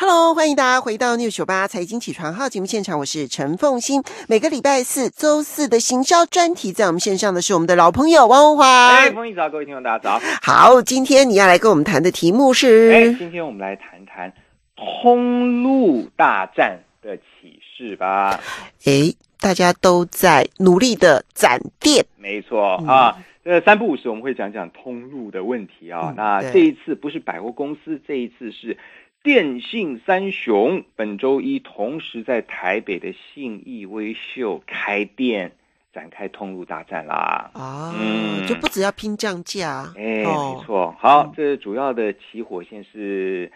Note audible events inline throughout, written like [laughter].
Hello，欢迎大家回到六九八财经起床号节目现场，我是陈凤欣。每个礼拜四周四的行销专题，在我们线上的是我们的老朋友汪文华。哎，凤早，各位听众大家早。好，今天你要来跟我们谈的题目是，哎，今天我们来谈谈通路大战的启示吧。哎。大家都在努力的展店，没错啊。呃，三不五时我们会讲讲通路的问题啊。那这一次不是百货公司，这一次是电信三雄，本周一同时在台北的信义威秀开店，展开通路大战啦。啊，就不止要拼降价，哎，没错。好，这主要的起火线是。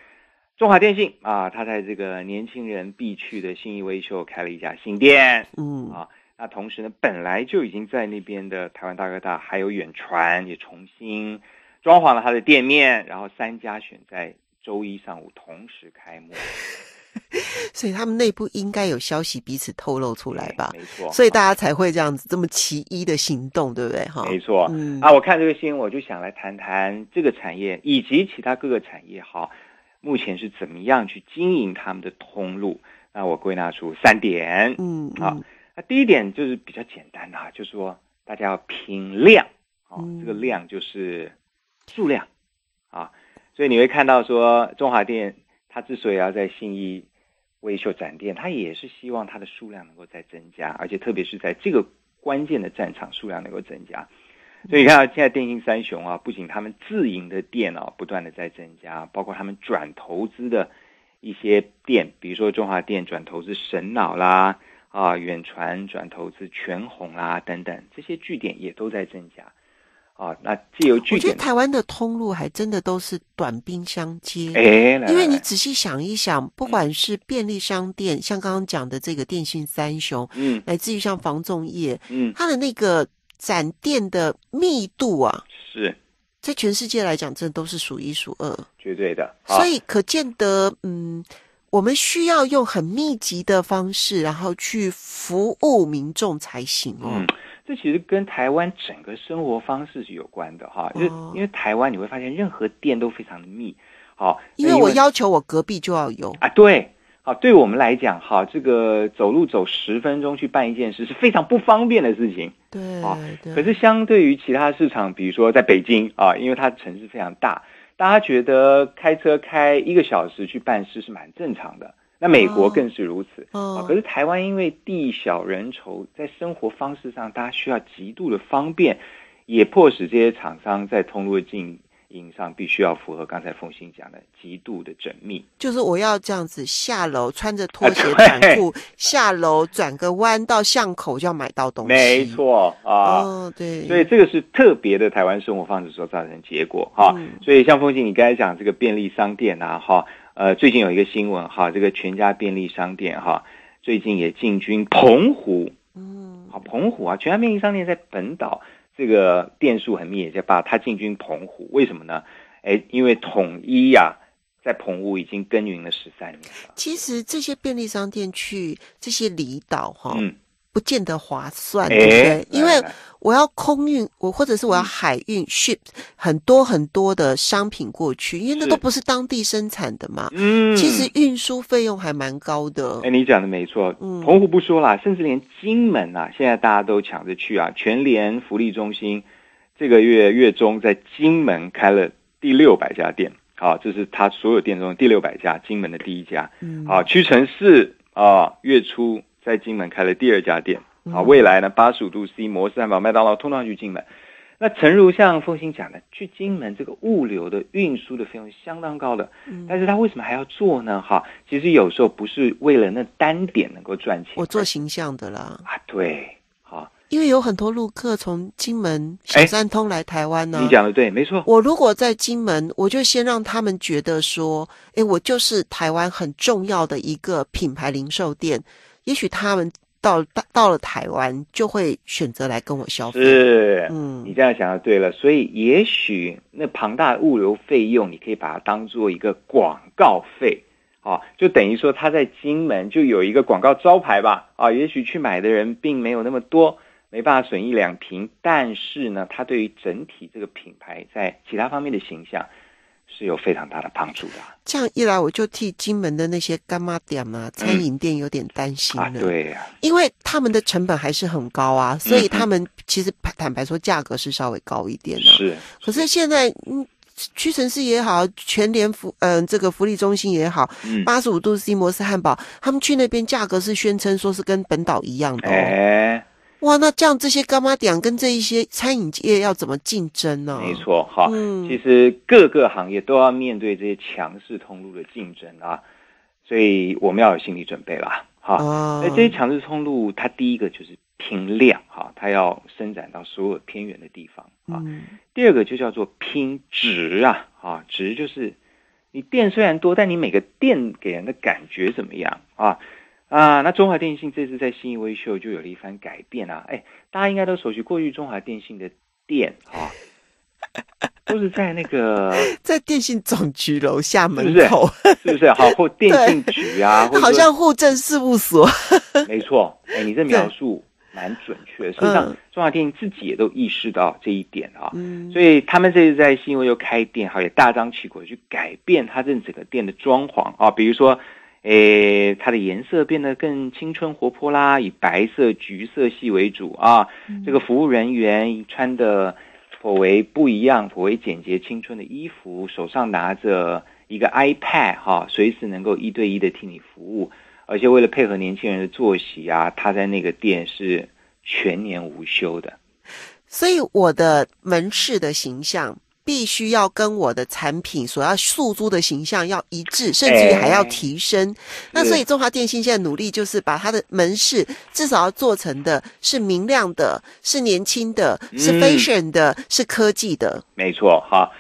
中华电信啊，他在这个年轻人必去的信义威秀开了一家新店，嗯啊，那同时呢，本来就已经在那边的台湾大哥大还有远传也重新装潢了他的店面，然后三家选在周一上午同时开幕，[laughs] 所以他们内部应该有消息彼此透露出来吧，没错，所以大家才会这样子这么奇异的行动，对不对哈？没错，嗯啊，我看这个新闻我就想来谈谈这个产业以及其他各个产业，好。目前是怎么样去经营他们的通路？那我归纳出三点。嗯，好，那第一点就是比较简单的，就是说大家要拼量，啊，这个量就是数量，啊，所以你会看到说中华电它之所以要在新义维修展店，它也是希望它的数量能够再增加，而且特别是在这个关键的战场，数量能够增加。所以你看，现在电信三雄啊，不仅他们自营的店啊不断的在增加，包括他们转投资的一些店，比如说中华电转投资神脑啦，啊远传转投资全红啦等等，这些据点也都在增加。啊，那既有据点，我觉得台湾的通路还真的都是短兵相接。哎，因为你仔细想一想，不管是便利商店，像刚刚讲的这个电信三雄，嗯，来自于像防重业，嗯，它的那个。展店的密度啊，是在全世界来讲，这都是数一数二，绝对的。所以可见得，嗯，我们需要用很密集的方式，然后去服务民众才行哦。嗯，这其实跟台湾整个生活方式是有关的哈，因为因为台湾你会发现任何店都非常的密，好，因为我要求我隔壁就要有啊，对。好，对我们来讲，哈，这个走路走十分钟去办一件事是非常不方便的事情。对，啊，可是相对于其他市场，比如说在北京啊，因为它城市非常大，大家觉得开车开一个小时去办事是蛮正常的。那美国更是如此。哦，可是台湾因为地小人稠，在生活方式上，大家需要极度的方便，也迫使这些厂商在通路进。上必须要符合刚才凤信讲的极度的缜密，就是我要这样子下楼穿着拖鞋短裤下楼转个弯到巷口就要买到东西，没错啊，对，所以这个是特别的台湾生活方式所造成结果哈。所以像凤信你刚才讲这个便利商店啊哈，呃，最近有一个新闻哈，这个全家便利商店哈，最近也进军澎湖，嗯，好，澎湖啊，全家便利商店在本岛。这个店数很密，就把他进军澎湖，为什么呢？哎，因为统一呀，在澎湖已经耕耘了十三年了。其实这些便利商店去这些离岛，哈。不见得划算，对不对？因为我要空运，我或者是我要海运 ship 很多很多的商品过去，因为那都不是当地生产的嘛。嗯，其实运输费用还蛮高的。哎，你讲的没错。澎湖不说啦，甚至连金门啊，现在大家都抢着去啊。全联福利中心这个月月中在金门开了第六百家店，好，这是他所有店中的第六百家，金门的第一家。嗯，好，屈臣氏啊，月初。在金门开了第二家店，好，未来呢，八十五度 C 模式，还有麦当劳，通常去金门。那诚如像凤兴讲的，去金门这个物流的运输的费用相当高的，但是他为什么还要做呢？哈，其实有时候不是为了那单点能够赚钱，我做形象的啦。啊，对，好，因为有很多路客从金门小三通来台湾呢。你讲的对，没错。我如果在金门，我就先让他们觉得说，哎，我就是台湾很重要的一个品牌零售店。也许他们到到到了台湾，就会选择来跟我消费。是，嗯，你这样想就对了。所以，也许那庞大的物流费用，你可以把它当做一个广告费啊，就等于说他在金门就有一个广告招牌吧啊。也许去买的人并没有那么多，没办法损一两瓶，但是呢，他对于整体这个品牌在其他方面的形象。是有非常大的帮助的。这样一来，我就替金门的那些干妈店嘛，餐饮店有点担心了。对啊，因为他们的成本还是很高啊，所以他们其实坦白说，价格是稍微高一点的。是，可是现在，嗯，屈臣氏也好，全联福，嗯，这个福利中心也好，八十五度 C 摩斯汉堡，他们去那边价格是宣称说是跟本岛一样的哦。哇，那这样这些干妈店跟这一些餐饮业要怎么竞争呢？没错，哈，其实各个行业都要面对这些强势通路的竞争啊，所以我们要有心理准备啦，哈。那这些强势通路，它第一个就是拼量，哈，它要伸展到所有偏远的地方啊。第二个就叫做拼值啊，啊，值就是你店虽然多，但你每个店给人的感觉怎么样啊？啊，那中华电信这次在新一威秀就有了一番改变啊！哎，大家应该都熟悉过去中华电信的店啊，都是在那个 [laughs] 在电信总局楼下门口，是不是？好，或 [laughs] 电信局啊，好像户政事务所，[laughs] 没错。哎，你这描述蛮准确。实际上，中华电信自己也都意识到这一点啊，所以他们这次在新一威又开店，好也大张旗鼓去改变它这整个店的装潢啊，比如说。诶，它的颜色变得更青春活泼啦，以白色、橘色系为主啊。这个服务人员穿的颇为不一样，颇为简洁、青春的衣服，手上拿着一个 iPad 哈，随时能够一对一的替你服务。而且为了配合年轻人的作息啊，他在那个店是全年无休的。所以我的门市的形象。必须要跟我的产品所要诉诸的形象要一致，甚至还要提升。那所以，中华电信现在努力就是把它的门市至少要做成的是明亮的、是年轻的、是 fashion 的、是科技的。没错，哈。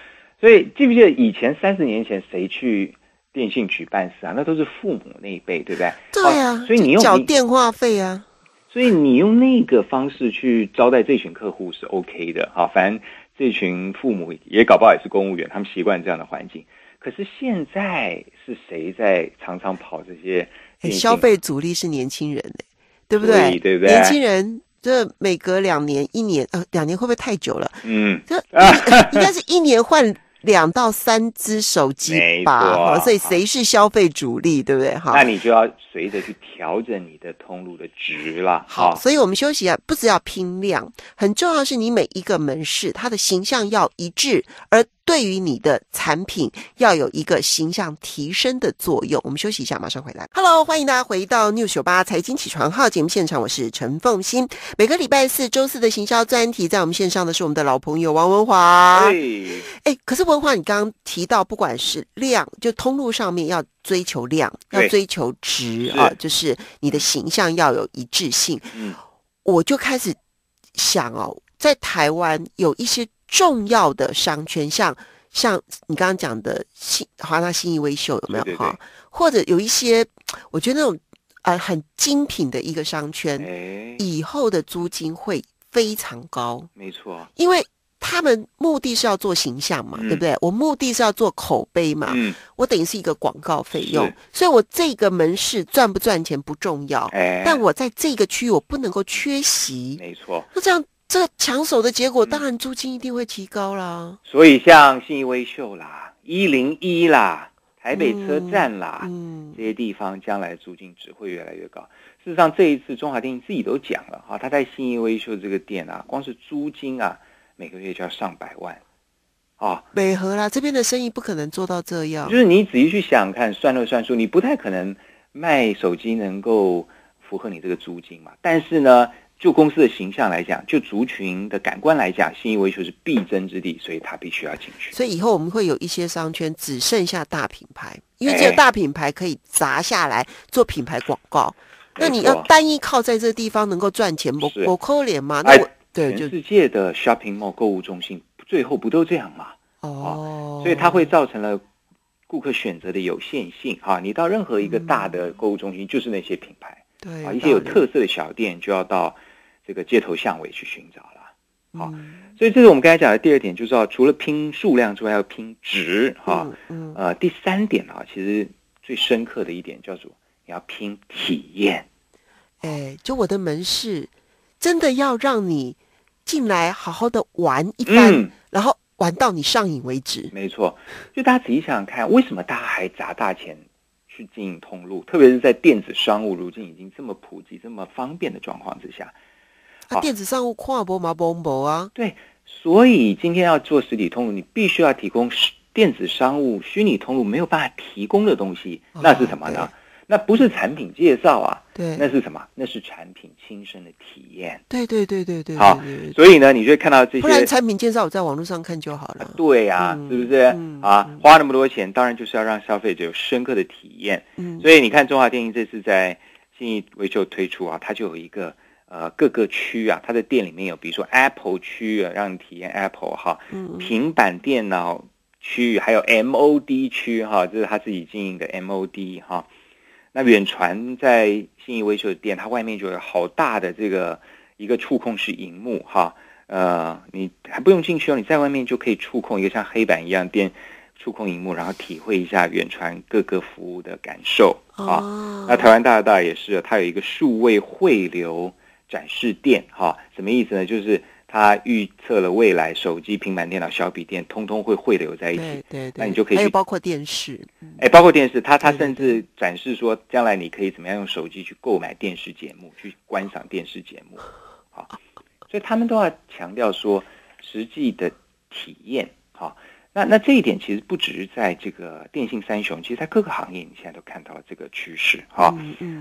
所以记不记得以前三十年前谁去电信局办事啊？那都是父母那一辈，对不对？对啊。所以你用缴电话费啊。所以你用那个方式去招待这群客户是 OK 的，哈。反正。这群父母也搞不好也是公务员，他们习惯这样的环境。可是现在是谁在常常跑这些？消费主力是年轻人，对不对？对不对？年轻人，这每隔两年、一年，呃，两年会不会太久了？嗯，这 [laughs] 应该是一年换。两到三只手机吧，所以谁是消费主力，对不对？哈，那你就要随着去调整你的通路的值了。好，所以我们休息啊，不只要拼量，很重要是你每一个门市它的形象要一致，而。对于你的产品要有一个形象提升的作用。我们休息一下，马上回来。Hello，欢迎大家回到 New 九八财经起床号节目现场，我是陈凤欣。每个礼拜四周四的行销专题，在我们线上的是我们的老朋友王文华。哎，哎，可是文华，你刚刚提到，不管是量，就通路上面要追求量，要追求值啊，就是你的形象要有一致性。嗯，我就开始想哦，在台湾有一些。重要的商圈，像像你刚刚讲的新华纳、新逸、微秀，有没有哈？或者有一些，我觉得那种呃很精品的一个商圈，以后的租金会非常高。没错，因为他们目的是要做形象嘛，对不对？我目的是要做口碑嘛，嗯，我等于是一个广告费用，所以我这个门市赚不赚钱不重要，哎，但我在这个区域我不能够缺席。没错，那这样。这抢手的结果，当然租金一定会提高啦。所以像信义威秀啦、一零一啦、台北车站啦，这些地方将来租金只会越来越高。事实上，这一次中华庭自己都讲了哈，他在信义威秀这个店啊，光是租金啊，每个月就要上百万啊。美和啦，这边的生意不可能做到这样。就是你仔细去想看，算了算数，你不太可能卖手机能够符合你这个租金嘛。但是呢。就公司的形象来讲，就族群的感官来讲，新意维修是必争之地，所以他必须要进去。所以以后我们会有一些商圈只剩下大品牌，因为只有大品牌可以砸下来做品牌广告。那你要单一靠在这地方能够赚钱，不不扣脸吗？那我对全世界的 shopping mall 购物中心最后不都这样吗？哦，所以它会造成了顾客选择的有限性啊！你到任何一个大的购物中心，就是那些品牌，对啊，一些有特色的小店就要到。这个街头巷尾去寻找了，好，所以这是我们刚才讲的第二点，就是说除了拼数量之外，要拼值哈。呃，第三点啊，其实最深刻的一点叫做你要拼体验。哎，就我的门市真的要让你进来好好的玩一番，然后玩到你上瘾为止。没错，就大家仔细想想看，为什么大家还砸大钱去经营通路？特别是在电子商务如今已经这么普及、这么方便的状况之下。啊，电子商务跨不嘛，不摸啊。对，所以今天要做实体通路，你必须要提供电子商务虚拟通路没有办法提供的东西，那是什么呢？那不是产品介绍啊。对。那是什么？那是产品亲身的体验。对对对对对。好，所以呢，你会看到这些。不然产品介绍我在网络上看就好了。对啊，是不是？啊，花那么多钱，当然就是要让消费者有深刻的体验。嗯。所以你看，中华电信这次在信义维修推出啊，它就有一个。呃，各个区啊，它的店里面有，比如说 Apple 区啊，让你体验 Apple 哈，平板电脑区域，还有 MOD 区哈，这是他自己经营的 MOD 哈。那远传在信义维修店，它外面就有好大的这个一个触控式荧幕哈，呃，你还不用进去哦，你在外面就可以触控一个像黑板一样电触控荧幕，然后体会一下远传各个服务的感受啊。那台湾大大也是，它有一个数位汇流。展示店哈，什么意思呢？就是他预测了未来手机、平板电脑、小笔电通通会汇流在一起，那你就可以还有包括电视，哎，包括电视，他他甚至展示说，将来你可以怎么样用手机去购买电视节目，去观赏电视节目，好，所以他们都要强调说，实际的体验，好，那那这一点其实不只是在这个电信三雄，其实在各个行业，你现在都看到了这个趋势，哈，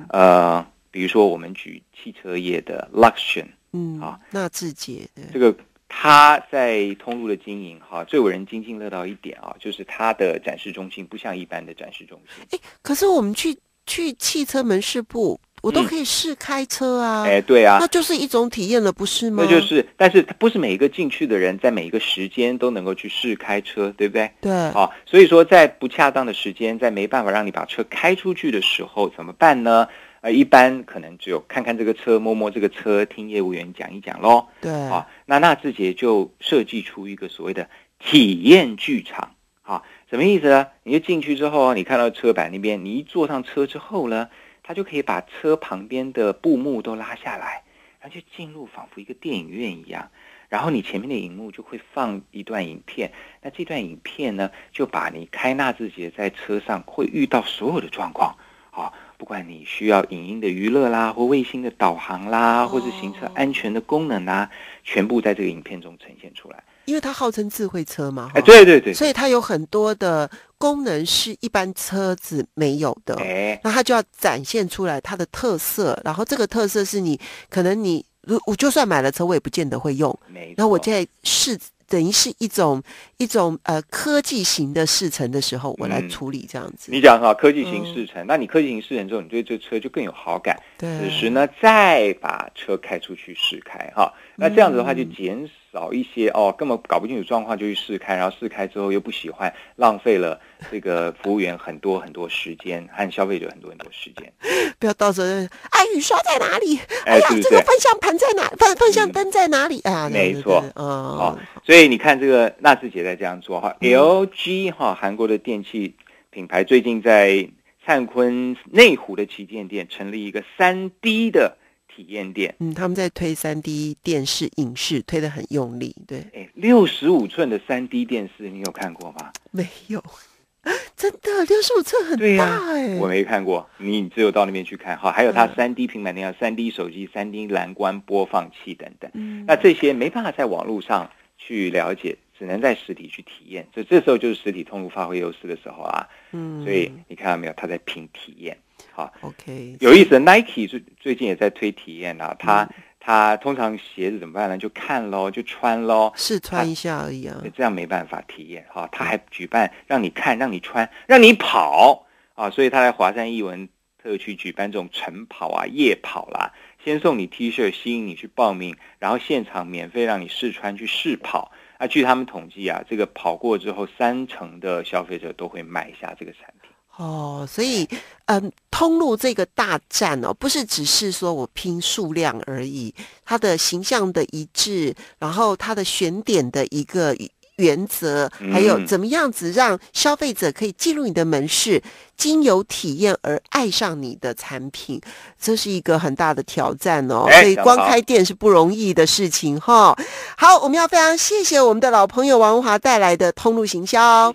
呃。比如说，我们举汽车业的 Luxion，嗯啊，那自己的这个他在通路的经营哈，最为人津津乐道一点啊，就是他的展示中心不像一般的展示中心。哎，可是我们去去汽车门市部，我都可以试开车啊。哎，对啊，那就是一种体验了，不是吗？那就是，但是不是每一个进去的人在每一个时间都能够去试开车，对不对？对，好，所以说在不恰当的时间，在没办法让你把车开出去的时候，怎么办呢？呃，一般可能只有看看这个车，摸摸这个车，听业务员讲一讲喽。对啊，那纳智捷就设计出一个所谓的体验剧场啊，什么意思呢？你就进去之后，你看到车板那边，你一坐上车之后呢，它就可以把车旁边的布幕都拉下来，然后就进入仿佛一个电影院一样。然后你前面的荧幕就会放一段影片，那这段影片呢，就把你开纳智捷在车上会遇到所有的状况啊。不管你需要影音的娱乐啦，或卫星的导航啦，或是行车安全的功能啦，全部在这个影片中呈现出来。因为它号称智慧车嘛，哎，对对对，所以它有很多的功能是一般车子没有的。哎，那它就要展现出来它的特色。然后这个特色是你可能你如我就算买了车，我也不见得会用。那我在试。等于是一种一种呃科技型的试乘的时候，我来处理这样子。你讲哈，科技型试乘，那你科技型试乘之后，你对这车就更有好感。此时呢，再把车开出去试开哈，那这样子的话就减少一些哦，根本搞不清楚状况就去试开，然后试开之后又不喜欢，浪费了这个服务员很多很多时间和消费者很多很多时间。[laughs] 不要到时候哎雨刷在哪里？哎呀，这个方向盘在哪？方方向灯在哪里啊？没错，啊，好，所以。所以你看，这个娜志姐在这样做哈，LG 哈，韩国的电器品牌最近在灿坤内湖的旗舰店成立一个三 D 的体验店。嗯，他们在推三 D 电视、影视，推的很用力。对，哎，六十五寸的三 D 电视，你有看过吗？没有，[laughs] 真的六十五寸很大哎，我没看过，你只有到那边去看哈。还有它三 D 平板电脑、三 D 手机、三 D 蓝光播放器等等。嗯，那这些没办法在网络上。去了解，只能在实体去体验，所以这时候就是实体通路发挥优势的时候啊。嗯，所以你看到没有，他在拼体验。好，OK，有意思。Nike 最最近也在推体验啊，他他通常鞋子怎么办呢？就看喽，就穿喽，试穿一下而已啊。这样没办法体验哈，他还举办让你看、让你穿、让你跑啊，所以他来华山艺文特区举办这种晨跑啊、夜跑啦。先送你 T 恤，吸引你去报名，然后现场免费让你试穿去试跑。啊，据他们统计啊，这个跑过之后，三成的消费者都会买下这个产品。哦，所以，嗯，通路这个大战哦，不是只是说我拼数量而已，它的形象的一致，然后它的选点的一个。原则，还有怎么样子让消费者可以进入你的门市，经由体验而爱上你的产品，这是一个很大的挑战哦。所以光开店是不容易的事情哈。好，我们要非常谢谢我们的老朋友王华带来的通路行销。